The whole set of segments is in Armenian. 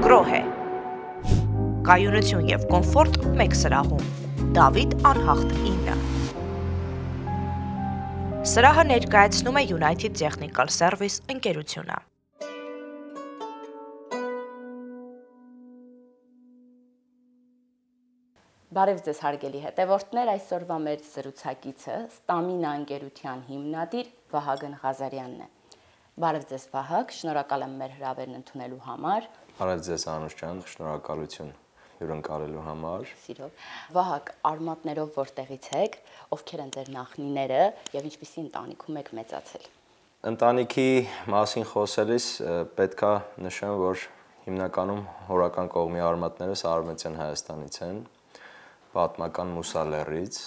Գրոհ է։ Կայունություն եւ կոմֆորտ մեկ սրահում։ Դավիթ անհախտ 9։ Սրահը ներկայացնում է United Technical Service ընկերությունը։ Բարև ձեզ հարգելի հետևորդներ, այսօրվա մեր զրուցակիցը Ստամինա ընկերության հիմնադիր Վահագն Ղազարյանն է։ Բարև ձեզ, Վահագ, շնորհակալ եմ մեր հրավերն ընդունելու համար։ Բարև ձեզ, Անուշ ջան, շնորհակալություն հյուրընկալելու համար։ Սիրով։ Վահագ, արմատներով որտեղից եք, ովքեր են ձեր նախնիները եւ ինչպիսի ընտանիքում եք մեծացել։ Ընտանիքի մասին խոսելիս պետքա նշեմ, որ հիմնականում հորական կողմի արմատներս Արմենցիան Հայաստանից են, պատմական Մուսալերից,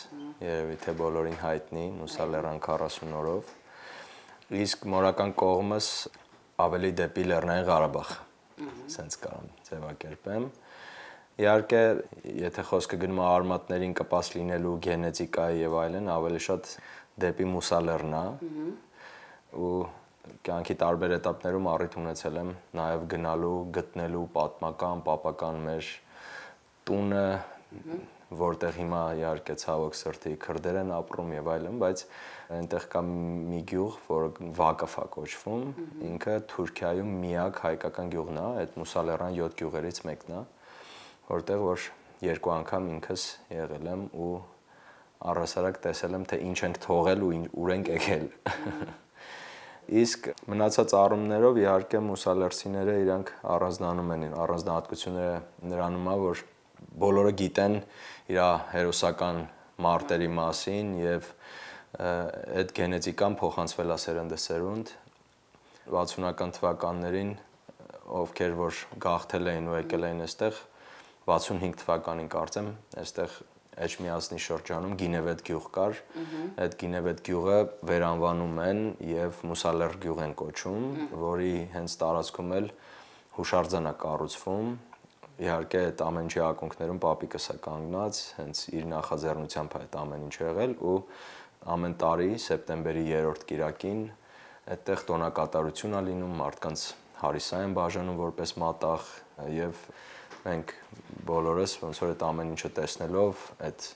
երևի թե բոլորին հայտնի Մուսալերան 40 օրով իսկ մորական կողմս ավելի դեպի Լեռնային Ղարաբաղ։ Սենց կարամ ձևակերպեմ։ Իհարկե, եթե խոսքը գնում է արմատներին կպաս լինելու գենետիկայի եւ այլն, ավելի շատ դեպի մուսալեռնա։ ու կյանքի տարբեր этаպներում առիթ ունեցել եմ նաև գնալու, գտնելու պատմական, պապական մեր տունը, որտեղ հիմա իհարկե ցավոք սրտի քրդերեն ապրում եւ այլն, բայց այնտեղ կա մի գյուղ, որը Վակաֆա կոչվում, ինքը Թուրքիայում միակ հայկական գյուղն է, այդ Մուսալերան 7 գյուղերից մեկն է, որտեղ որ երկու անգամ ինքս եղել եմ ու առհասարակ տեսել եմ, թե ինչ ենք թողել ու ուր ենք եկել։ Իսկ մնացած առումներով իհարկե մուսալերցիները իրանք առանձնանում են, առանձնահատկությունները նրանում է, որ բոլորը գիտեն իր հերոսական մարտերի մասին եւ այդ գենետիկան փոխանցվել է սերնդեսերունդ 60-ական թվականներին ովքեր որ գաղթել էին ու եկել էին այստեղ 65 թվականին կարծեմ այստեղ Էջմիածնի շրջանում Գինևետ գյուղ կար։ Այդ Գինևետ գյուղը վերանվանում են եւ Մուսալեր գյուղ են կոչում, որի հենց տարածքում էլ հուշարձան է կառուցվում։ Իհարկե այդ ամեն ինչի ակունքներում պապիկս է կանգնած, հենց իր նախաձեռնությամբ է այդ ամեն ինչը եղել ու ամեն տարի սեպտեմբերի 3-րդ կիրակին այդտեղ տոնակատարություն է լինում, մարդկանց հարիսա են բաժանում որպես մատաղ եւ մենք բոլորս ոնց որ այդ ամեն ինչը տեսնելով այդ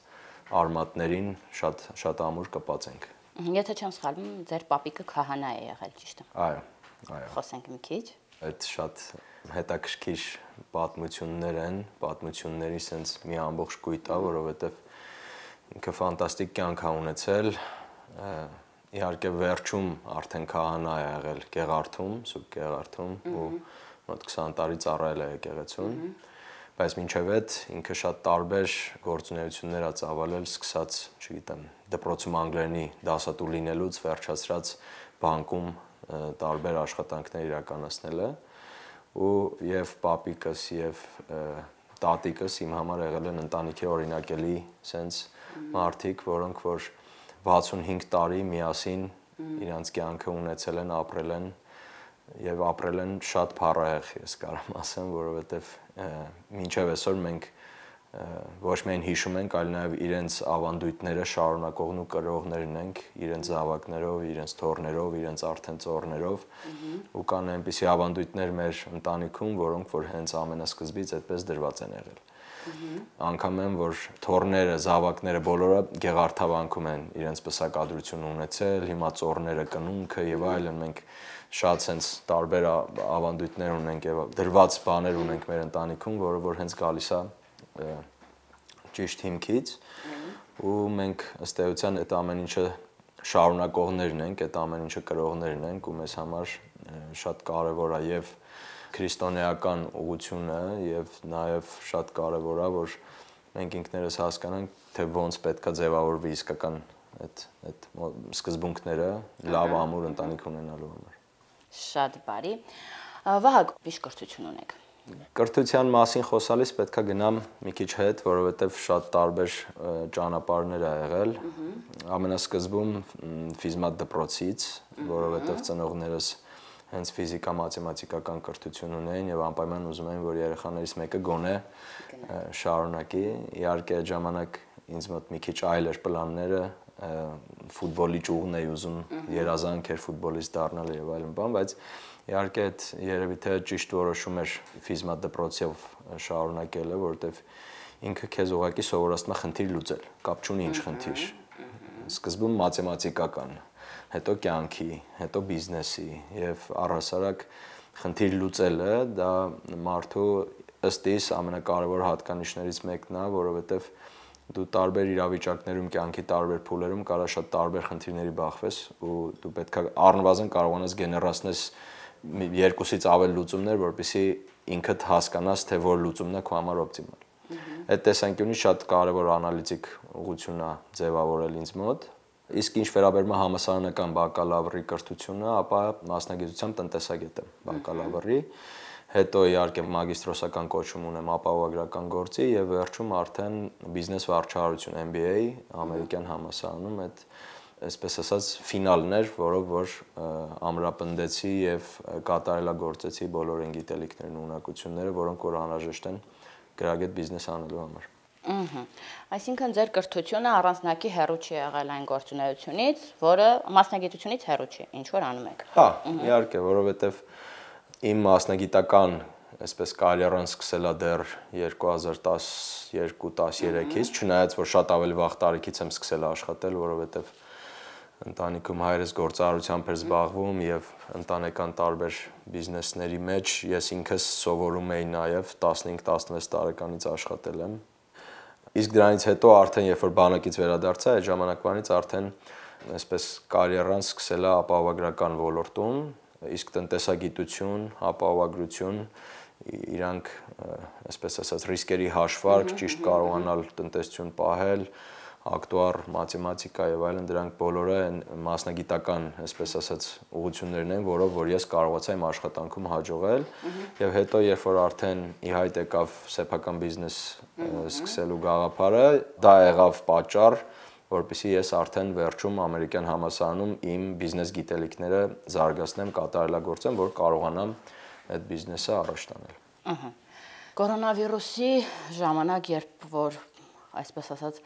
արմատներին շատ շատ ամուր կպած ենք։ Եթե չեմ սխալվում, ձեր պապիկը քահանա է եղել, ճիշտ է։ Այո, այո։ Խոսենք մի քիչ։ Այդ շատ հետաքրքիր պատմություններ են, պատմությունների sense մի ամբողջ կույտ է, որովհետեւ ինքը ֆանտաստիկ կյանք ա ունեցել իհարկե վերջում արդեն քահանա է եղել Գեղարդում, Սուրբ Գեղարդում ու մոտ 20 տարի ծառայել է եկեղեցուն, բայց մինչև այդ ինքը շատ տարբեր գործունեություններ ա ծավալել, սկսած, չգիտեմ, դպրոցում անգլերենի դասատու լինելուց վերջացրած բանկում տարբեր աշխատանքներ իրականացնելը ու եւ papikas եւ տատիկս իմ համար եղել են ընտանիքի օրինակելի sense մարդիկ, որոնք որ 65 տարի միասին իրանց կյանքը ունեցել են, ապրել են եւ ապրել են շատ փառահեղ, ես կարամ ասեմ, որովհետեւ մինչեւ այսօր մենք ոչ միայն հիշում ենք, այլ նաև իրենց ավանդույթները շարունակողն ու կրողներն ենք, իրենց զավակներով, իրենց թորներով, իրենց արդեն ծորներով։ Ու կան այնպիսի ավանդույթներ մեր ընտանիքում, որոնք որ հենց ամենասկզբից այդպես դրված են եղել անգամ են որ թորները, զավակները բոլորը Գեղարդավանքում են իրենց պսակադրություն ունեցել, հիմա ծորները կնունքը եւ այլն մենք շատ sense տարբեր ավանդույթներ ունենք եւ դրված բաներ ունենք մեր ընտանիքում, որը որ հենց գալիս է ճիշտ հիմքից ու մենք ըստ էության այդ ամեն ինչը շարունակողներն ենք, այդ ամեն ինչը կրողներն ենք ու մեզ համար շատ կարևոր է եւ քրիստոնեական ուղությունը եւ նաեւ շատ կարեւոր է որ մենք ինքներս հասկանանք թե ոնց պետքա ձևավորվի իսկական այդ այդ սկզբունքները լավ ամուր ընտանիք ունենալու համար շատ բարի վահագ ի՞նչ կրթություն ունեք Կրթության մասին խոսալիս պետքա գնամ մի քիչ հետ, որովհետև շատ տարբեր ճանապարհներ ա եղել։ Ամենասկզբում ֆիզմատ դպրոցից, որովհետև ծնողներս mm -hmm հենց ֆիզիկա, մաթեմատիկական կրթություն ունեին եւ անպայման ուզում էին, որ երեխաներից մեկը գոնե շարունակի։ Իհարկե այդ ժամանակ ինձ մոտ մի քիչ այլ էր պլանները, ֆուտբոլի ճուղն էի ուզում, երազանք էր ֆուտբոլիստ դառնալ եւ այլն բան, բայց իհարկե այդ երևի թե ճիշտ որոշում էր ֆիզմա դպրոցով շարունակելը, որովհետեւ ինքը քեզ ուղակի սովորածնա խնդիր լուծել, կապ չունի ինչ խնդիր։ Սկզբում մաթեմատիկական, հետո կյանքի, հետո բիզնեսի եւ առհասարակ խնդիր լուծելը դա մարդու ըստ իս ամենակարևոր հատկանիշներից մեկն է, որովհետեւ դու տարբեր իրավիճակներում, կյանքի տարբեր փուլերում կարա շատ տարբեր խնդիրների բախվես ու դու պետքա առնվազն կարողանաս գեներացնես երկուսից ավել լուծումներ, որովհետեւ ինքդ հասկանաս, թե որ լուծումն է քո համար օպտիմալ։ Այդ տեսանկյունից շատ կարևոր անալիտիկ ուղղություն է ձևավորել ինձ մոտ, Իսկ ինչ վերաբերում է համասարանական բակալավրի կրթությունը, ապա մասնագիտությամբ տնտեսագետ եմ բակալավրի, հետո իհարկե մագիստրոսական կոչում ունեմ ապահովագրական գործի եւ վերջում արդեն բիզնես վարչարարություն MBA ամերիկյան համասարանում այդ այսպես ասած ֆինալներ, որով որ ամրապնդեցի եւ կատարելա գործեցի բոլոր այն գիտելիքներն ու ունակությունները, որոնք որ անհրաժեշտ են գրագետ բիզնես անելու համար։ Ահա։ Այսինքն ձեր կրթությունը առանձնակի հերո չի եղել այն գործունեությունից, որը մասնագիտությունից հերո չի, ինչ որ անում եք։ Հա, իհարկե, որովհետև իմ մասնագիտական այսպես կարիերան սկսելա դեռ 2012-13-ից, չնայած որ շատ ավելի վաղ տարիքից եմ սկսել աշխատել, որովհետև ընտանիքում հայրս գործարարությամբ էր զբաղվում եւ ընտանեկան տարբեր բիզնեսների մեջ ես ինքս սովորում էի նաեւ 15-16 տարեկանից աշխատել եմ Իսկ դրանից հետո արդեն երբ որ բանակից վերադարձա, այդ ժամանակվանից արդեն այսպես կարիերան սկսելա ապահովագրական ոլորտում, իսկ տնտեսագիտություն, ապահովագրություն իրանք այսպես ասած ռիսկերի հաշվարկ, ճիշտ կարողանալ տնտեսություն պահել, ակտուար մաթեմատիկա եւ այլն դրանք բոլորը մասնագիտական, այսպես ասած, ուղություններն են, որով որ ես կարողացա իմ աշխատանքում հաջողել եւ հետո երբ որ արդեն ի հայտ եկավ սեփական բիզնես սկսելու գաղափարը, դա եղավ պատճառ, որպեսզի ես արդեն վերջում ամերիկյան համալսարանում իմ բիզնես գիտելիքները զարգացնեմ, կատարելագործեմ, որ կարողանամ այդ բիզնեսը առաջ տանել։ Ահա։ Կորոնավիրուսի ժամանակ, երբ որ այսպես ասած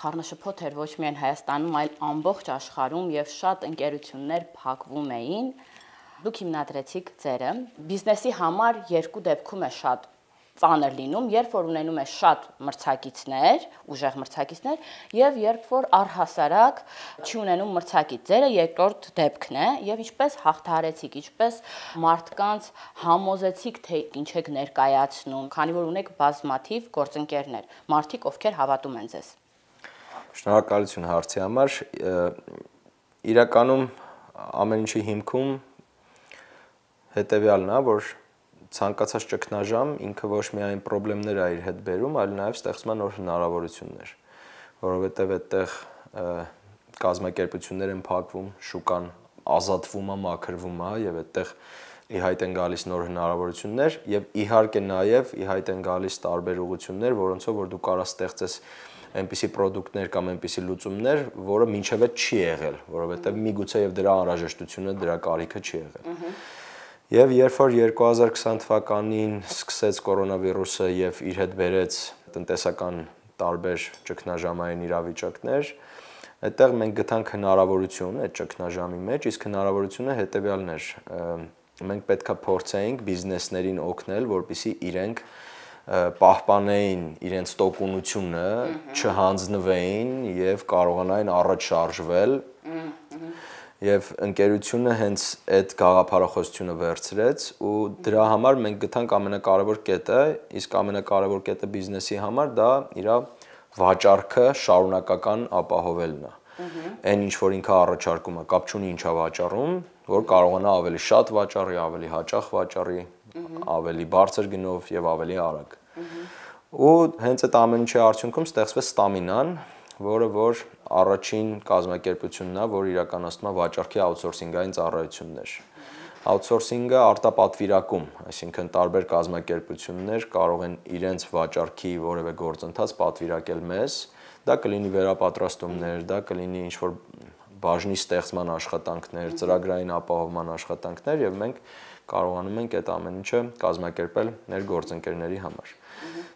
խառնաշփոթ էր ոչ միայն Հայաստանում, այլ ամբողջ աշխարհում եւ շատ ընկերություններ փակվում էին։ Դուք հիմնադրեցիք ձերը։ Բիզնեսի համար երկու դեպքում է շատ ծանր լինում, երբ որ ունենում է շատ մրցակիցներ, ուժեղ մրցակիցներ, եւ երբ որ առհասարակ չի ունենում մրցակիցները, երկրորդ դեպքն է, եւ ինչպես հաղթարեցիք, ինչպես մարդկանց համոզեցիք, թե ինչ եք ներկայացնում, քանի որ ունեք բազմաթիվ գործընկերներ, մարդիկ, ովքեր հավատում են ձեզ։ Շնորհակալություն հարցի համար։ Իրականում ամեն ինչի հիմքում հետեւյալն է, որ ցանկացած ճգնաժամ ինքը ոչ միայն խնդիրներ է իր հետ բերում, այլ նաև ստեղծում է նոր հնարավորություններ, որովհետև այդտեղ կազմակերպություններ են փակվում, շուկան ազատվում է, մաքրվում է եւ այդտեղ ի հայտ են գալիս նոր հնարավորություններ եւ իհարկե նաեւ ի հայտ են գալիս տարբեր ուղություններ, որոնցով որ դու կարա ստեղծես այնպիսի ապրանքներ կամ այնպիսի լուծումներ, որը մինչև այդ չի եղել, որովհետև միգուցե եւ դրա անհրաժեշտությունը, դրա կարիքը չի եղել։ Եվ երբ որ 2020 թվականին սկսեց կորոնավիրուսը եւ իր հետ բերեց տնտեսական տարբեր ճգնաժամային իրավիճակներ, այդտեղ մենք գտանք հնարավորություն այդ ճգնաժամի մեջ, իսկ հնարավորությունը հետեւյալն էր։ Մենք պետքա փորձեինք բիզնեսներին օգնել, որպիսի իրենք պահպանեին իրենց տոկունությունը, չհանձնվեին եւ կարողանային առաջ շարժվել։ Եվ ընկերությունը հենց այդ գաղափարախոսությունը վերցրեց ու դրա համար մենք գտանք ամենակարևոր կետը, իսկ ամենակարևոր կետը բիզնեսի համար դա իր վաճառքը շարունակական ապահովելն է։ Այն ինչ որ ինքը առաջարկում է, կապ չունի ինչա վաճառում, որ կարողանա ավելի շատ վաճառի, ավելի հաճախ վաճառի, ավելի բարձր գնով եւ ավելի արագ։ Ու հենց այդ ամեն ինչի արդյունքում ստեղծվեց ստամինան, որը որ առաջին կազմակերպությունն է, որ իրականացնում է վաճառքի outsourcing-ային ծառայություններ։ Outsourcing-ը արտապատվիրակում, այսինքն տարբեր կազմակերպություններ կարող են իրենց վաճառքի որևէ գործընթաց պատվիրակել մեզ։ Դա կլինի վերապատրաստումներ, դա կլինի ինչ-որ բաժնի ստեղծման աշխատանքներ, ծրագրային ապահովման աշխատանքներ եւ մենք կարողանում ենք այդ ամեն ինչը կազմակերպել մեր գործընկերների համար։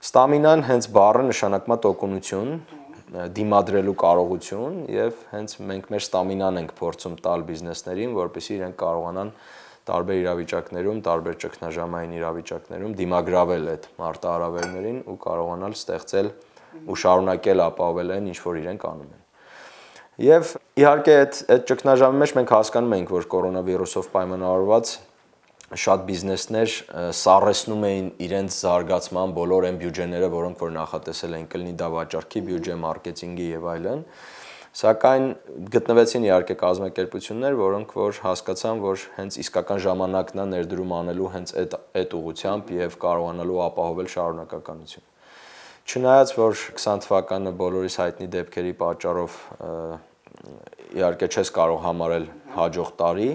Ստամինան հենց բառը նշանակում է տոկունություն, դիմադրելու կարողություն եւ հենց մենք մեր ստամինան ենք փորձում տալ բիզնեսներին, որպեսզի իրենք կարողանան տարբեր իրավիճակներում, տարբեր ճգնաժամային իրավիճակներում դիմագրավել այդ մարտահրավերներին ու կարողանալ ստեղծել ու շարունակել ապահովել այն, ինչ որ իրենք անում են։ Եվ իհարկե այդ այդ ճգնաժամի մեջ մենք հասկանում ենք, որ կորոնավիրուսով պայմանավորված շատ բիզնեսներ սառեցնում էին իրենց զարգացման բոլոր այն բյուջեները, որոնք որ նախատեսել են կլինի դա վաճառքի բյուջե, մարքեթինգի եւ այլն։ Սակայն գտնվեցին իհարկե կազմակերպություններ, որոնք որ հասկացան, որ հենց իսկական ժամանակն է ներդրում անելու հենց այդ այդ ուղությամբ եւ կարողանալու ապահովել շարունակականություն։ Չնայած որ 20 թվականը բոլորիս հայտնի դեպքերի պատճառով իհարկե չես կարող համարել հաջող տարի,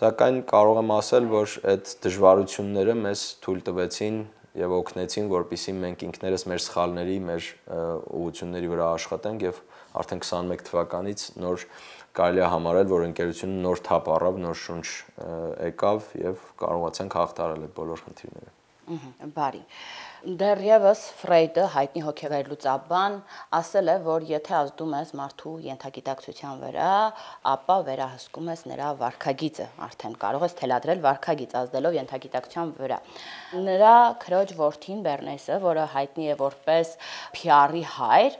սակայն կարող եմ ասել, որ այդ դժվարությունները մեզ թույլ տվեցին եւ օգնեցին, որպիսի մենք ինքներս մեր սխալների, մեր ուղությունների վրա աշխատենք եւ արդեն 21 թվականից նոր կարելի է համարել, որ ընկերությունը նոր թափ առավ, նոր շունչ եկավ եւ կարողացանք հաղթարել այդ բոլոր խնդիրները։ Ուհ, բարի։ Դեռևս Ֆրեյդը հայտնի հոգեվերլուծաբան ասել է, որ եթե ազդում ես մարդու ենթագիտակցության վրա, ապա վերահսկում ես նրա վարքագիծը, արդեն կարող ես թելադրել վարքագիծ ազդելով ենթագիտակցության վրա։ Նրա քրոջ որդին Բեռնեսը, որը հայտնի է որպես PR-ի հայր,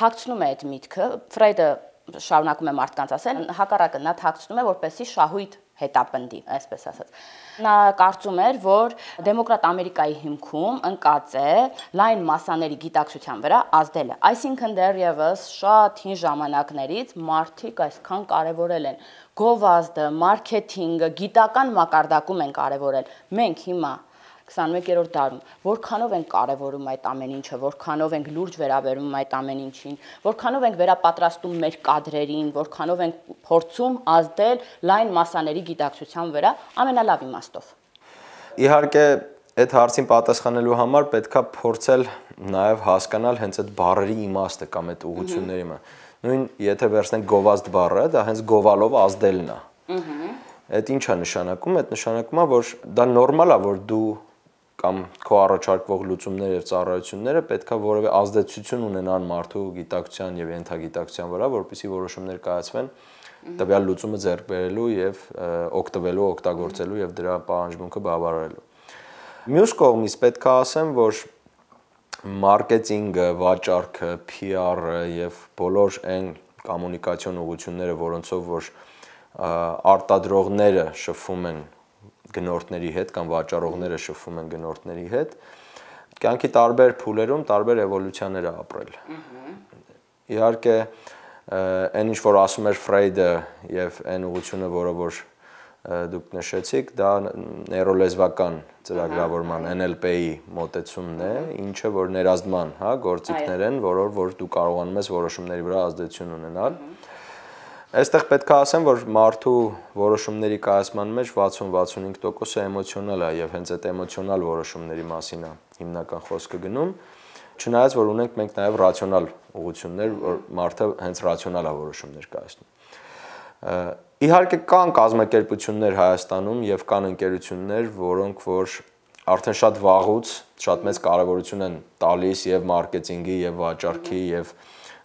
թաքցնում է այդ միտքը։ Ֆրեյդը շարունակում է մարդկանց ասել, հակառակը նա թաքցնում է որպեսի շահույթ հետապնդի, այսպես ասած։ Նա կարծում էր, որ դեմոկրատ Ամերիկայի հիմքում ընկած է լայն massaների գիտակցության վրա ազդելը։ Այսինքն դեռևս շատ հին ժամանակներից մարդիկ այսքան կարևորել են գովազդը, մարքեթինգը, գիտական մակարդակում են կարևորել։ Մենք հիմա 21-րդ դարում, որքանով են կարևորում այդ ամեն ինչը, որքանով են լուրջ վերաբերում այդ ամեն ինչին, որքանով են վերապատրաստում մեր կadrերին, որքանով են փորձում ազդել լայն մասաների գիտակցության վրա ամենալավ իմաստով։ Իհարկե, այդ հարցին պատասխանելու համար պետքա փորձել նաև հասկանալ հենց այդ բարերի իմաստը կամ այդ ուղությունների մը։ Նույն եթե վերցնենք գովազդ բառը, դա հենց գովալով ազդելն է։ Ահա։ Այդ ի՞նչ է նշանակում։ Այդ նշանակում է, որ դա նորմալ է, որ դու կամ քո առաջարկվող լուծումները եւ ծառայությունները պետքա որևէ ազդեցություն ունենան մարդու գիտակցության եւ ենթագիտակցության վրա, որպեսզի որոշումներ կայացվեն տվյալ լուծումը ձեռք բերելու եւ օգտվելու, օգտագործելու եւ դրա պահանջմունքը բավարարելու։ Մյուս կողմից պետքա ասեմ, որ մարքեթինգը, վաճառքը, PR-ը եւ բոլոր այն կոմունիկացիոն ուղղությունները, որոնցով որ արտադրողները շփվում են գնորդների հետ կամ վաճառողները շփվում են գնորդների հետ կյանքի տարբեր փուլերում տարբեր էվոլյուցիաներ է ապրել իհարկե այն ինչ որ ասում էր ֆրեյդը եւ այն ուղությունը որը որ դուք նշեցիք դա նեյրոլեզվական ծրագրավորման NLP-ի մոտեցումն է ինչը որ ներազդման հա գործիքներ են որով որ դու կարողանում ես որոշումների վրա ազդեցություն ունենալ mm -hmm Այստեղ պետք է ասեմ, որ մարդու որոշումների կայացման մեջ 60-65%-ը էմոցիոնալ է եւ հենց այդ էմոցիոնալ որոշումների մասին է հիմնական խոսքը գնում։ Չնայած որ ունենք մենք նաեւ ռացիոնալ ուղություններ, որ մարդը հենց ռացիոնալ է որոշումներ կայացնում։ Իհարկե կան կազմակերպություններ Հայաստանում եւ կան ընկերություններ, որոնք որ արդեն շատ վաղուց շատ մեծ կարևորություն են տալիս եւ մարքեթինգի եւ վաճառքի եւ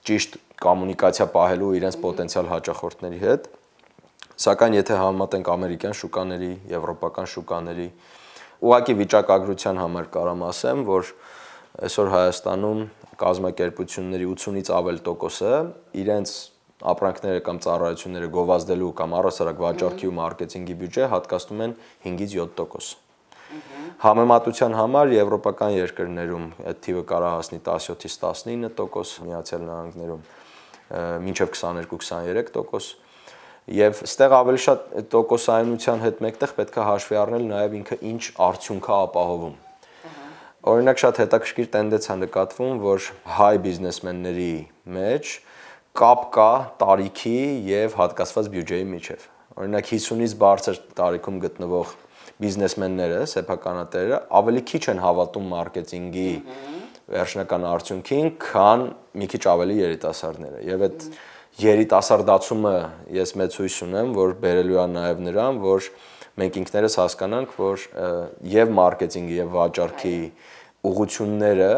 ճիշտ կոմունիկացիա պահելու իրենց պոտենցիալ հաճախորդների հետ։ Սակայն եթե համատենք ամերիկյան շուկաների, եվրոպական շուկաների, ուղակի վիճակագրության համար կարամ ասեմ, որ այսօր Հայաստանում կազմակերպությունների 80-ից ավել տոկոսը իրենց ապրանքները կամ ծառայությունները գովազդելու կամ առասարակ վաճառքի ու մարքեթինգի բյուջե հատկացնում են 5-ից 7%։ Համեմատության համար եվրոպական երկրներում այդ թիվը կարող հասնի 17-ից 19% Միացյալ Նահանգներում մինչև 22-23% Եվ ստեղ ավելի շատ տոկոսայնության հետ մեկտեղ պետք է հաշվի առնել նաև ինքը ինչ արդյունք է ապահովում։ Օրինակ շատ հետաքրքիր տենդենց է նկատվում, որ հայ բիզնեսմենների մեջ կապ կա տարիքի եւ հատկացված բյուջեի միջև։ Օրինակ 50-ից բարձր տարիքում գտնվող բիզնեսմենները, սեփականատերերը ավելի քիչ են հավատում մարքեթինգի mm -hmm վերջնական արդյունքին, քան մի քիչ ավելի երիտասարդները։ Եվ այդ երիտասարդացումը ես մեծ հույս ունեմ, որ բերելու է նաև նրան, որ մենք ինքներս հասկանանք, որ եւ մարքեթինգի եւ վաճառքի ուղությունները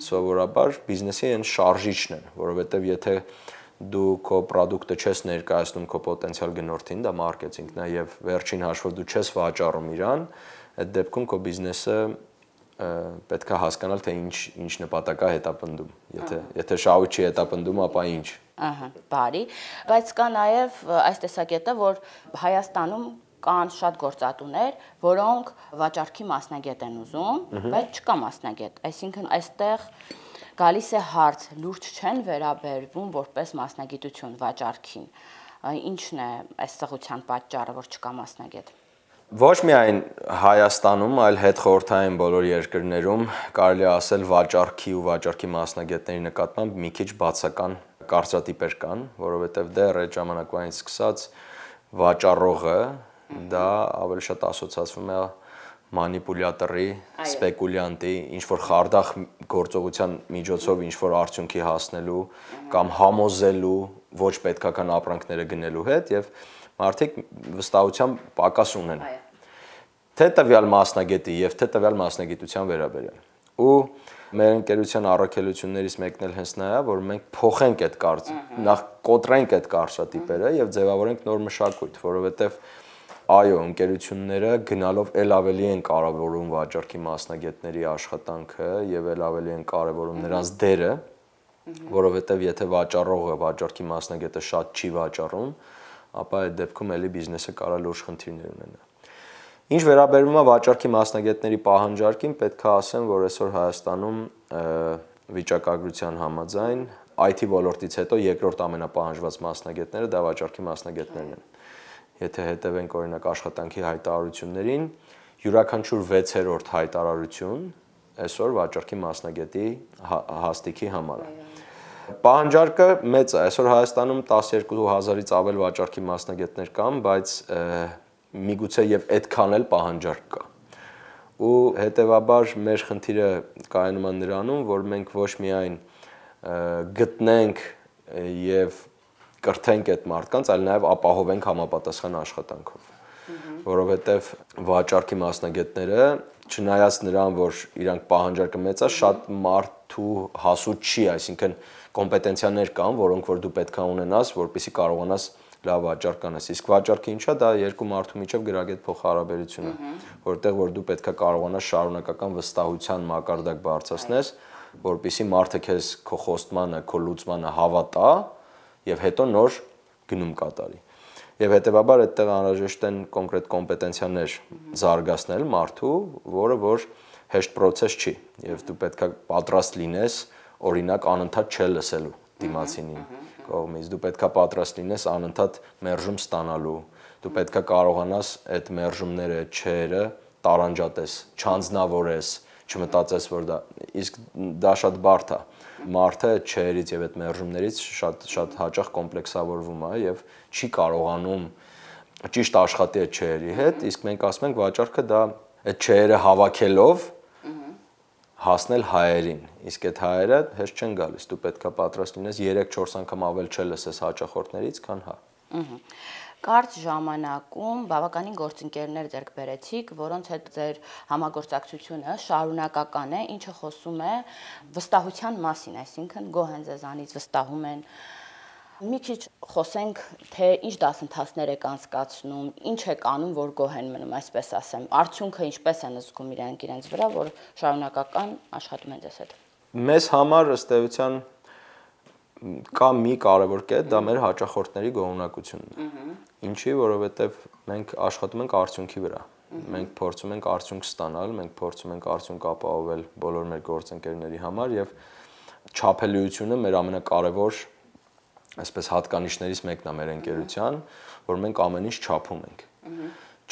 սովորաբար բիզնեսի են շարժիչն են, որովհետեւ եթե դու քո product-ը չես ներկայացնում քո պոտենցիալ գնորդին, դա մարքեթինգն է եւ վերջին հաշվով դու չես վաճառում իրան, այդ դեպքում քո բիզնեսը պետքա հասկանալ թե ինչ ինչ նպատակա հետապնդում։ Եթե եթե շաուչի հետապնդում, ապա ինչ։ Ահա, բարի, բայց կա նաև այս տեսակետը, որ Հայաստանում կան շատ գործատուներ, որոնք վաճառքի մասնագետ են ուզում, բայց չկա մասնագետ։ Այսինքն այստեղ գալիս է հարց, լուրջ չեն վերաբերվում որպես մասնագիտություն վաճառքին։ Ինչն է այս սղության պատճառը, որ չկա մասնագետ ոչ միայն Հայաստանում, այլ հետխորթային բոլոր երկրներում կարելի ասել վաճառքի ու վաճառքի մասնագետների նկատմամբ մի քիչ բացական կարծրատիպեր կան, որովհետև դեռ այդ ժամանակվանից սկսած վաճառողը դա ավելի շատ ասոցացվում է մանիպուլյատորի, սպեկուլյանտի, ինչ որ խարդախ գործողության միջոցով ինչ որ արդյունքի հասնելու կամ համոզելու ոչ պետքական ապրանքները գնելու հետ եւ և մարդիկ վստահությամբ պակաս ունեն։ Թե տվյալ մասնագետի եւ թե տվյալ մասնագիտության վերաբերյալ։ Ու մեր ընկերության առաքելություններից մեկն էլ հենց նա է, որ մենք փոխենք այդ կարծ, նախ կոտրենք այդ կարծատիպերը եւ ձևավորենք նոր մշակույթ, որովհետեւ այո, ընկերությունները գնալով ել ավելի են կարևորում վաճառքի մասնագետների աշխատանքը եւ ել ավելի են կարևորում նրանց դերը, որովհետեւ եթե վաճառողը վաճառքի մասնագետը շատ չի վաճառում, ապա այդ դեպքում էլի բիզնեսը կարա լուրջ խնդիրներ ունենա։ Ինչ վերաբերում է վաճառքի մասնագետների պահանջարկին, պետք է ասեմ, որ այսօր Հայաստանում վիճակագրության համաձայն IT ոլորտից հետո երկրորդ ամենապահանջված մասնագետները դա վաճառքի մասնագետներն են։ Եթե հետևենք օրինակ աշխատանքի հայտարարություններին, յուրաքանչյուր 6-րդ հայտարարություն այսօր վաճառքի մասնագետի հա-, հաստիքի համար է։ Այո Պահանջարկը մեծ է։ Այսօր Հայաստանում 12000-ից ավել վաճառքի մասնագետներ կան, բայց միգուցե եւ այդքան էլ պահանջարկ կա ու հետեւաբար մեր խնդիրը կայանում է նրանում, որ մենք ոչ միայն գտնենք եւ կրթենք այդ մարդկանց, այլ նաեւ ապահովենք համապատասխան աշխատանքով։ Որովհետեւ վաճառքի մասնագետները, չնայած նրան, որ իրանք պահանջարկը մեծ է, շատ մարդու հասու չի, այսինքն կոմպետենցիաներ կան, որոնք որ դու պետքա ունենաս, որպեսզի կարողանաս լավ վաճառք անես։ Իսկ վաճառքը ինչա, դա երկու մարդու միջև գրագետ փոխհարաբերությունը, որտեղ որ դու պետքա կարողանաս շարունակական վստահության մակարդակ բարձրացնես, որպիսի մարդը քեզ քո խոստմանը, քո լուծմանը հավատա եւ հետո նոր գնում կատարի։ Եվ հետեւաբար այդտեղ անհրաժեշտ են կոնկրետ կոմպետենցիաներ զարգացնել մարդու, որը որ հեշտ process չի եւ դու պետքա պատրաստ լինես օրինակ անընդհատ չէ լսելու դիմացինին կողմից դու պետքա պատրաստ լինես անընդհատ մերժում ստանալու դու պետքա կարողանաս այդ մերժումները չերը տարանջատես չանձնավորես չմտածես որ դա իսկ դա շատ բարդ է մարդը չերից եւ այդ մերժումներից շատ շատ հաճախ կոմպլեքսավորվում է եւ չի կարողանում ճիշտ աշխատի այդ չերի հետ իսկ մենք ասում ենք վաճառքը դա այդ չերը հավաքելով հասնել հայերին։ Իսկ այդ հայերը հեշտ չեն գալիս, դու պետքա պատրաստ լինես 3-4 անգամ ավել չլսես հաճախորդներից, քան հա։ Ահա կարճ ժամանակում բավականին գործընկերներ ձեռք բերեցիք, որոնց հետ ձեր համագործակցությունը շարունակական է, ինչը խոսում է վստահության մասին, այսինքն գոհ են ձեզանից վստահում են, են Մի քիչ խոսենք թե ինչ դասընթացներ եք անցկացնում, ինչ եք անում, որ գոհ են մնում, այսպես ասեմ, արդյունքը ինչպես են զգում իրենք իրենց վրա, որ շարունակական աշխատում են դες հետ։ Մեզ համար ըստ էության կա մի կարևոր կետ, դա մեր հաճախորդների գոհունակությունն է։ Ինչի, որովհետև մենք աշխատում ենք արդյունքի վրա։ Մենք փորձում ենք արդյունք ստանալ, մենք փորձում ենք արդյունք ապահովել բոլոր մեր գործընկերների համար եւ չափելիությունը մեր ամենակարևոր այսպես հատկանիշներից մեկն է մեր ընկերության, որ մենք ամեն ինչ չափում ենք։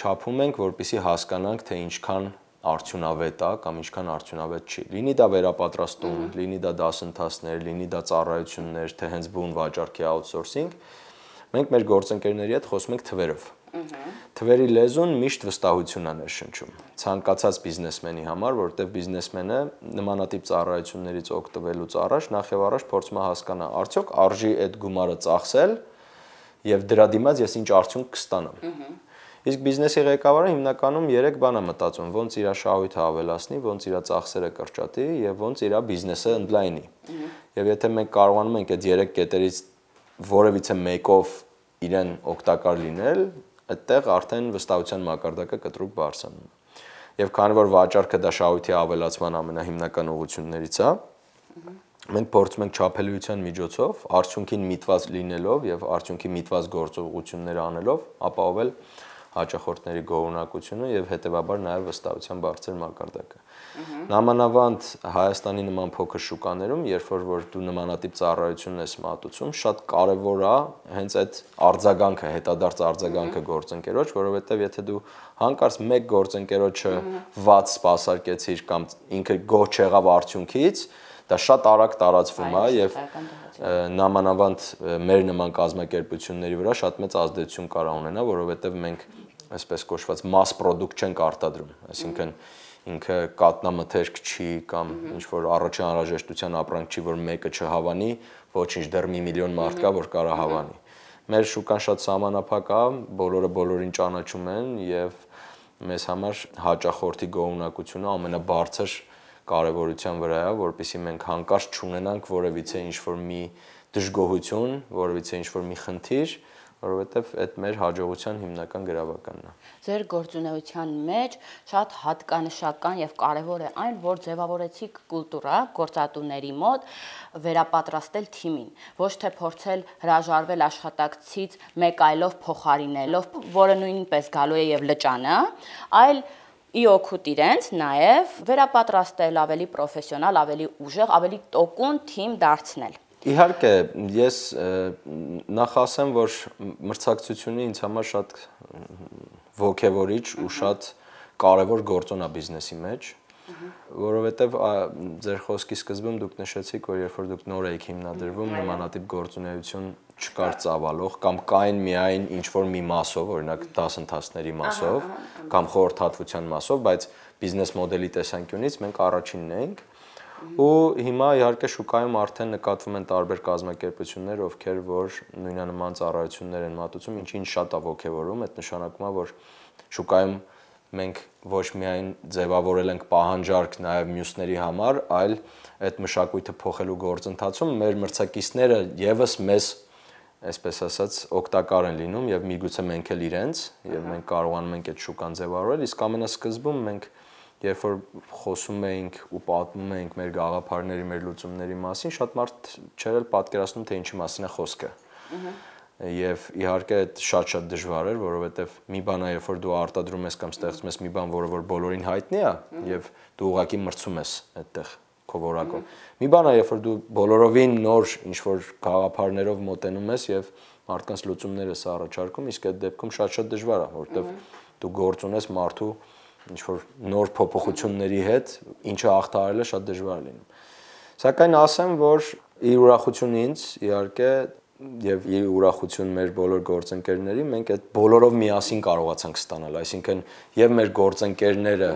Չափում ենք, որպիսի հասկանանք, թե ինչքան արդյունավետ է կամ ինչքան արդյունավետ չի։ Լինի դա վերապատրաստում, լինի դա դասընթացներ, լինի դա ծառայություններ, թե հենց բուն վաճառքի outsourcing, մենք մեր գործընկերների հետ խոսում ենք թվերով։ Թվերի լեզուն միշտ վստահություն է ներշնչում ցանկացած բիզնեսմենի համար, որովհետև բիզնեսմենը նմանատիպ ծառայություններից օգտվելուց առաջ նախ եւ առաջ փորձում է հասկանալ, արդյոք արժի այդ գումարը ծախսել եւ դրա դիմաց ես ինչ արդյունք կստանամ։ Իսկ բիզնեսի ղեկավարը հիմնականում 3 բան է մտածում, ոնց իր շահույթը ավելացնի, ոնց իր ծախսերը կրճատի եւ ոնց իր բիզնեսը ընդլայնի։ Եվ եթե մենք կարողանում ենք այդ 3 կետերից որևիցե մեկով իրեն օգտակար լինել, այդտեղ արդեն վստահության մակարդակը կտրուկ բարձրանում է։ Եվ քանի որ վաճառքը դա շահույթի ավելացման ամենահիմնական ուղություններից է, մենք փորձում ենք չափելիության միջոցով արդյունքին միտված լինելով եւ արդյունքի միտված գործողություններ անելով ապահովել հաճախորդների գոհունակությունը եւ հետեւաբար նաեւ վստահության բարձր մակարդակը։ Նամանավանդ Հայաստանի նման փոքր շուկաներում, երբ որ որ դու նմանատիպ ծառայությունն ես մատուցում, շատ կարևոր է հենց այդ արձագանքը, հետադարձ արձագանքը գործընկերոջ, որովհետև եթե դու հանկարծ մեկ գործընկերոջը ված սпасարկեցիր կամ ինքը գոհ չեղավ արդյունքից, դա շատ արագ տարածվում է եւ նամանավանդ մեր նման կազմակերպությունների վրա շատ մեծ ազդեցություն կարող ունենա, որովհետեւ մենք այսպես կոչված mass product չենք արտադրում, այսինքն mm -hmm ինքը կատնամթերք չի կամ ինչ որ առաջին անհրաժեշտության ապրանք չի, որ մեկը չհավանի, ոչինչ դեռ մի միլիոն մարդ կա, որ կարա հավանի։ Մեր շուկան շատ սահմանափակ է, բոլորը բոլորին ճանաչում են եւ մեզ համար հաճախորդի գոհունակությունը ամենաբարձր կարևորության վրա է, որովհետեւ մենք հանկարծ չունենանք որևիցե ինչ որ մի դժգոհություն, որևիցե ինչ որ մի խնդիր, որ որովհետև այդ մեր հաջողության հիմնական գրավականն է։ Ձեր գործունեության մեջ շատ հատկանշական եւ կարեւոր է այն, որ ձևավորեցիք կուլտուրա գործատուների մոտ վերապատրաստել թիմին, ոչ թե փորձել հրաժարվել աշխատակցից մեկ այլով փոխարինելով, որը նույնպես գալու է եւ լճանը, այլ ի օգուտ իրենց նաև վերապատրաստել ավելի պրոֆեսիոնալ, ավելի ուժեղ, ավելի տոկուն թիմ դարձնել։ Իհարկե, ես նախ ասեմ, որ մրցակցությունը ինձ համար շատ ողքեվորիչ ու շատ կարևոր գործոն է բիզնեսի մեջ, որովհետև ձեր խոսքի սկզբում դուք նշեցիք, որ երբ որ դուք նոր եք հիմնադրվում, նմանատիպ գործունեություն չկար ծավալող կամ կային միայն ինչ որ մի մասով, օրինակ դասընթացների մասով կամ խորհրդատվության մասով, բայց բիզնես մոդելի տեսանկյունից մենք առաջինն ենք։ Ա ու հիմա իհարկե շուկայում արդեն նկատվում են տարբեր կազմակերպություններ, ովքեր որ նույնանման ծառայություններ են մատուցում, ինչին շատ է ողջևորում, այդ նշանակում է որ շուկայում մենք ոչ միայն ձևավորել ենք պահանջարկ նաև մյուսների համար, այլ այդ մշակույթը փոխելու գործընթացում մեր մրցակիցները եւս մեզ այսպես ասած օգտակար են լինում եւ միգուցե մենք էլ իրենց եւ մենք կարողանում ենք այդ շուկան ձևավորել, իսկ ամենասկզբում մենք երբ որ խոսում էինք ու պատմում էինք մեր գաղափարների, մեր լուծումների մասին, շատ մարդ չէր էլ պատկերացնում, թե ինչի մասին է խոսքը։ Եվ իհարկե այդ շատ-շատ դժվար էր, որովհետև մի բան է, երբ որ դու արտադրում ես կամ ստեղծում ես մի բան, որը որ բոլորին հայտնի է, եւ դու ուղակի մրցում ես այդտեղ քո որակով։ Մի բան է, երբ որ դու բոլորովին նոր ինչ-որ գաղափարներով մոտենում ես եւ մարդկանց լուծումներ ես առաջարկում, իսկ այդ դեպքում շատ-շատ դժվար է, որովհետև դու գործ ունես մարդու ինչ որ նոր փոփոխությունների հետ, ինչը ախտարելը շատ դժվար լինում։ Սակայն ասեմ, որ ի ուրախություն ինձ, իհարկե, եւ ի ուրախություն մեր բոլոր գործընկերների, մենք այդ բոլորով միասին կարողացանք ստանալ, այսինքն եւ մեր գործընկերները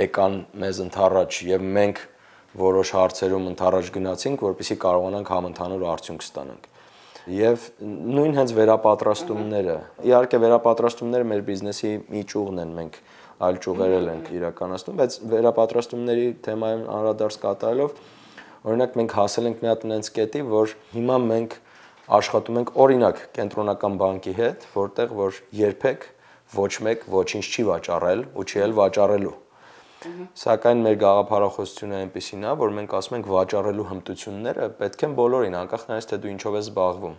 եկան մեզ ընթառաջ եւ մենք որոշ հարցերում ընթառաջ գնացինք, որպեսզի կարողանանք համընդհանուր արդյունք ստանանք։ Եվ նույն հենց վերապատրաստումները, իհարկե վերապատրաստումները մեր բիզնեսի մի ճյուղն են մենք այլ ճյուղերել ենք իրականացնում, բայց վերապատրաստումների թեմայում անդրադարձ կատարելով օրինակ մենք հասել ենք մի հատ այնց կետի, որ հիմա մենք աշխատում ենք օրինակ կենտրոնական բանկի հետ, որտեղ որ երբեք ոչ մեկ ոչինչ չի վաճառել ու չի էլ վաճառելու։ Սակայն մեր գաղափարախոսությունը այնպեսին է, որ մենք ասում ենք վաճառելու հմտությունները պետք են բոլորին, անկախ նրանից թե դու ինչով ես զբաղվում։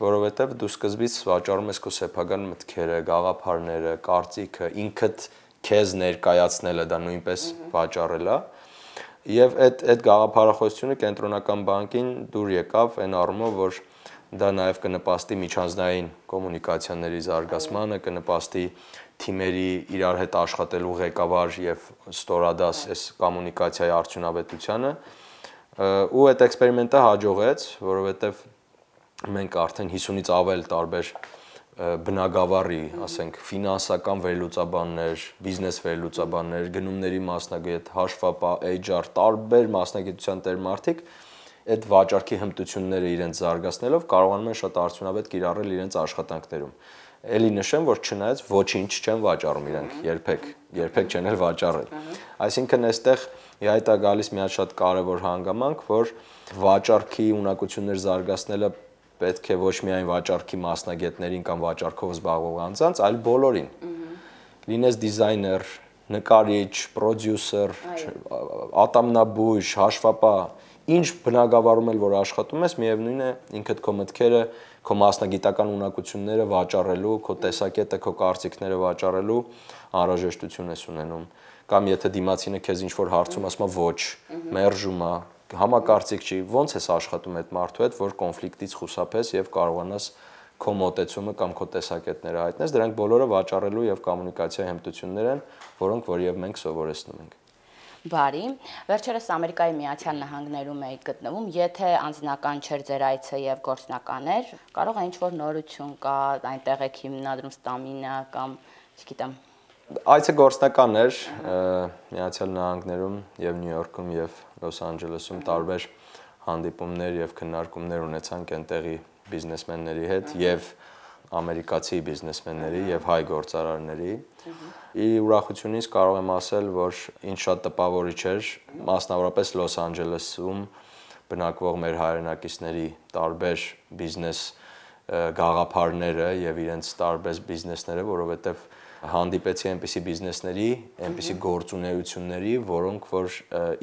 Որովհետև դու սկզբից վաճառում ես քո սեփական մտքերը, գաղափարները, կարծիքը, ինքդ քեզ ներկայացնելը դա նույնպես վաճառելա։ Եվ այդ այդ գաղափարախոսությունը կենտրոնական բանկին դուր եկավ այն առումով, որ դա նաև կնպաստի միջանձնային կոմունիկացիաների զարգացմանը, կնպաստի թիմերի իրար հետ աշխատելու ղեկավար եւ ստորադաս այս կոմունիկացիայի արդյունավետությունը ու այդ էքսպերիմենտը հաջողեց, որովհետեւ մենք արդեն 50-ից ավել տարբեր բնագավառի, ասենք, ֆինանսական վերլուծաբաններ, բիզնես վերլուծաբաններ, գնումների մասնագետ, հաշվապահ, HR, տարբեր մասնագիտության տեր մարդիկ այդ վաճառքի հմտությունները իրենց զարգացնելով կարողանում են շատ արդյունավետ կիրառել իրենց աշխատանքներում։ Էլի նշեմ, որ չնայած ոչինչ չեն վաճառում իրենք երբեք, երբեք չեն էլ վաճառել։ Այսինքն այստեղ ի հայտ է գալիս մի հատ շատ կարևոր հանգամանք, որ վաճառքի ունակություններ զարգացնելը պետք է ոչ միայն վաճառքի մասնագետներին կամ վաճառքով զբաղվող անձանց, այլ բոլորին։ Լինես դիզայներ, նկարիչ, պրոդյուսեր, ատամնաբույժ, հաշվապահ, ինչ բնակավարում էլ որ աշխատում ես, միևնույն է ինքդ քո մտքերը, քո մասնագիտական ունակությունները վաճառելու, քո տեսակետը, քո կարծիքները վաճառելու անհրաժեշտություն ես ունենում։ Կամ եթե դիմացինը քեզ ինչ որ հարցում ասում է ոչ, մերժում է, համակարծիք չի, ո՞նց ես աշխատում այդ մարդու հետ, որ կոնֆլիկտից խուսափես եւ կարողանաս քո մտածումը կամ քո տեսակետները հայտնես, դրանք բոլորը վաճառելու եւ կոմունիկացիա հմտություններ են, որոնք որ եւ մենք սովորեցնում ենք։ Բարի, վերջերս Ամերիկայի Միացյալ Նահանգներում էիք գտնվում, եթե անձնական չէր ձեր այցը եւ գործնական էր, կարող է ինչ-որ նորություն կա, այնտեղ եք հիմնադրում ստամինա կամ, չգիտեմ։ Այցը գործնական էր Միացյալ Նահանգներում եւ Նյու Յորքում եւ Լոս Անջելեսում տարբեր հանդիպումներ եւ քննարկումներ ունեցանք այնտեղի բիզնեսմենների հետ եւ ամերիկացի բիզնեսմենների եւ հայ գործարարների։ Ի ուրախությունից կարող եմ ասել, որ ինչ շատ տպավորիչ էր, մասնավորապես Լոս Անջելեսում բնակվող մեր հայրենակիցների տարբեր բիզնես գաղափարները եւ իրենց տարբեր բիզնեսները, որովհետեւ հանդիպեցի այնպիսի բիզնեսների, այնպիսի գործունեությունների, որոնք որ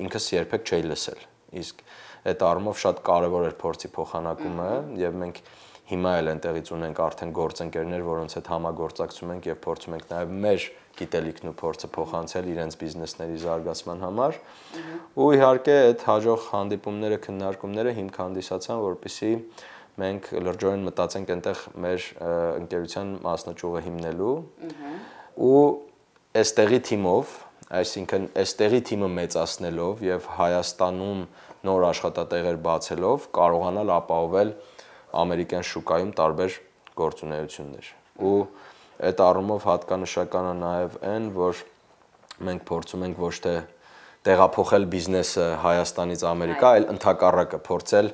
ինքս երբեք չէի լսել։ Իսկ այդ առումով շատ կարևոր էր փորձի փոխանակումը եւ մենք հիմա էլ այնտեղից ունենք արդեն գործընկերներ, որոնց հետ համագործակցում ենք եւ փորձում ենք նաեւ մեր գիտելիքն ու փորձը փոխանցել իրենց բիզնեսների զարգացման համար։ Ու իհարկե այդ հաջող հանդիպումները, քննարկումները հիմք հանդիսացան, որպիսի մենք լրջորեն մտածենք այնտեղ մեր ընկերության մասնաճյուղը հիմնելու։ Ու այստեղի թիմով, այսինքն այստեղի թիմը մեծացնելով եւ Հայաստանում նոր աշխատատեղեր բացելով կարողանալ ապահովել ամերիկյան շուկայում տարբեր գործունեություններ։ Ու այդ առումով հատկանշական է նաև այն, որ մենք փորձում ենք ոչ թե տեղափոխել բիզնեսը Հայաստանից Ամերիկա, այլ ընդհակառակը փորձել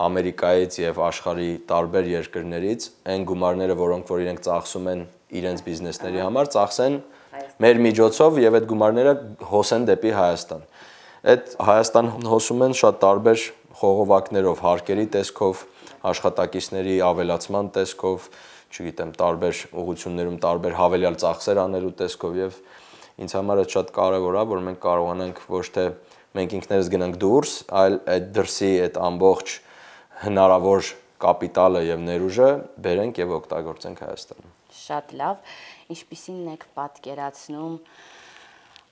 Ամերիկայից եւ աշխարհի տարբեր երկրներից այն գումարները, որոնք որ իրենք ծախսում են իրենց բիզնեսների համար, ծախսեն մեր միջոցով եւ այդ գումարները հոսեն դեպի Հայաստան։ Այդ Հայաստան հոսում են շատ տարբեր խողովակներով, հարկերի տեսքով, աշխատակիցների ավելացման տեսքով, չգիտեմ, տարբեր ուղություններում տարբեր հավելյալ ծախսեր անելու տեսքով եւ ինձ համար այդ շատ կարեւոր է, որ մենք կարողանանք ոչ թե մենք ինքներս գնանք դուրս, այլ այդ դրսի այդ ամբողջ հնարավոր կապիտալը եւ ներուժը բերենք եւ օգտագործենք Հայաստանում։ Շատ լավ։ Ինչպիսին եք պատկերացնում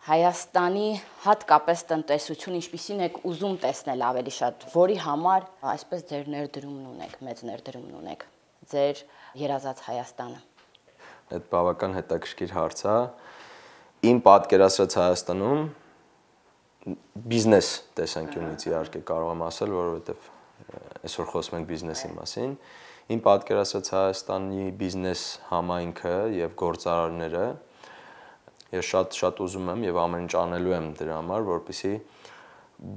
Հայաստանի հատկապես տնտեսություն ինչպիսին եք ուզում տեսնել ավելի շատ, որի համար այսպես ձեր ներդրումն ունեք, մեծ ներդրումն ունեք ձեր երազած Հայաստանը։ Այդ բավական հետաքրքիր հարց է։ Իմ պատկերացրած Հայաստանում բիզնես տեսանկյունից իհարկե կարող եմ ասել, որովհետև այսօր խոսում ենք բիզնեսի մասին, իմ պատկերացած Հայաստանի բիզնես համայնքը եւ գործարարները ես շատ շատ ուզում եմ եւ ամեն ինչ անելու եմ դրա համար, որպեսզի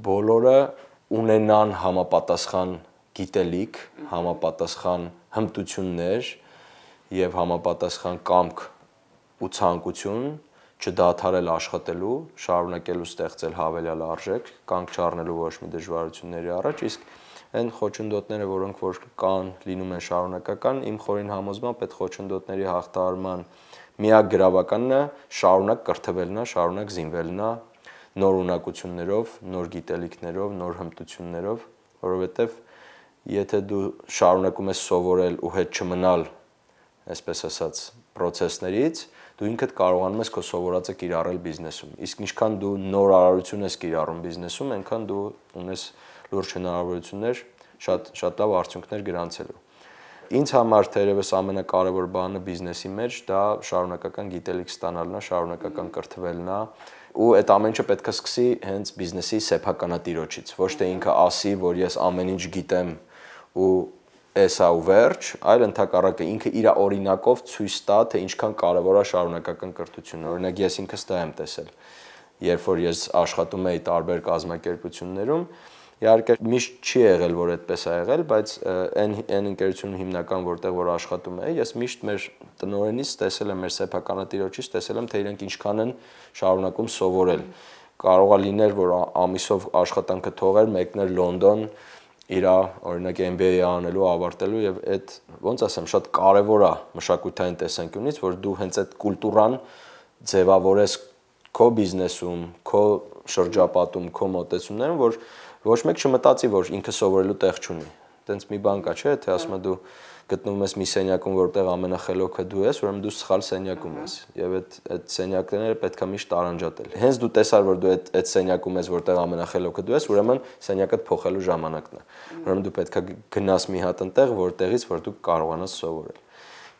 բոլորը ունենան համապատասխան գիտելիք, համապատասխան հմտություններ եւ համապատասխան կամք ու ցանկություն չդադարել աշխատելու, շարունակելու ստեղծել հավելյալ արժեք, կանգ չառնելու ոչ մի դժվարությունների առաջ, իսկ այն խոչընդոտները, որոնք որ կան, լինում են շարունակական, իմ խորին համոզմամբ այդ խոչընդոտների հաղթահարման միակ գրավականն է շարունակ կրթվելն է, շարունակ զինվելն է նոր ունակություններով, նոր գիտելիքներով, նոր հմտություններով, որովհետև եթե դու շարունակում ես սովորել ու հետ չմնալ, այսպես ասած, process-ներից, դու ինքդ կարողանում ես քո սովորածը կիրառել բիզնեսում։ Իսկ ինչքան դու նոր արարություն ես կիրառում բիզնեսում, այնքան դու ունես լուրջ հնարավորություններ շատ շատ լավ արդյունքներ գրանցելու։ Ինձ համար թերևս ամենակարևոր բանը բիզնեսի մեջ դա շարունակական գիտելիք ստանալն է, շարունակական կրթվելն է ու այդ ամենը պետք է սկսի հենց բիզնեսի սեփականատիրոջից, ոչ թե ինքը ասի, որ ես ամեն ինչ գիտեմ ու էսա ու վերջ, այլ ընդհակառակը ինքը իր օրինակով ցույց տա, թե ինչքան կարևոր է շարունակական կրթությունը։ Օրինակ ես ինքս դա եմ տեսել, երբ որ ես աշխատում էի տարբեր կազմակերպություններում, Իհարկե միշտ չի եղել, որ այդպես է եղել, բայց այն այն ընկերությունը հիմնական որտեղ որ աշխատում է, ես միշտ մեր տնորենից տեսել եմ, մեր սեփականատիրոջից տեսել եմ, թե իրենք ինչքան են շարունակում սովորել։ Կարող է լինել, որ ամիսով աշխատանքը թողեր, մեկներ Լոնդոն, իր օրինակ MBA-ը անելու, ավարտելու եւ այդ ոնց ասեմ, շատ կարեւոր է մշակութային տեսանկյունից, որ դու հենց այդ կուլտուրան ձևավորես քո բիզնեսում, քո շրջապատում քո մտածումներում, որ ոչ մեկ չմտածի, որ ինքը սովորելու տեղ չունի։ Տենց մի բան կա, չէ՞, թե հա։ ասում դու գտնվում ես մի սենյակում, որտեղ ամենախելոքը դու ես, ուրեմն դու սխալ սենյակում հա։ ես։ Եվ այդ այդ սենյակները պետքա միշտ տարանջատել։ Հենց դու տեսար, որ դու այդ այդ սենյակում ես, որտեղ ամենախելոքը դու ես, ուրեմն սենյակդ փոխելու ժամանակն է։ հա։ Ուրեմն դու պետքա գնաս մի հատ ընտեղ, որտեղից որ դու կարողանաս սովորել։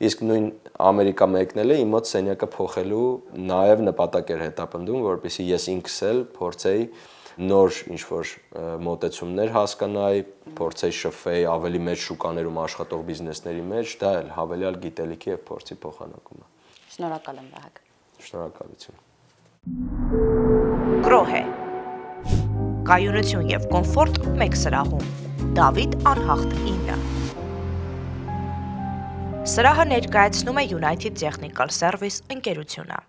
Իսկ նույն Ամերիկա մեկնել է իմ մոտ սենյակը փոխելու նաև նպատակ էր հետապնդում, որովհետեւ ես ինքս էլ փորձեի նոր ինչ որ մոտեցումներ հասկանայի, փորձեի շփվեի ավելի մեծ շուկաներում աշխատող բիզնեսների մեջ, դա էլ հավելյալ գիտելիքի եւ փորձի փոխանակում է։ Շնորհակալ եմ, Վահագ։ Շնորհակալություն։ Գրոհե։ Կայունություն եւ կոմֆորտ մեկ սրահում։ Դավիթ անհախտ 9 Սրահը ներկայացնում է United Technical Service ընկերությունը։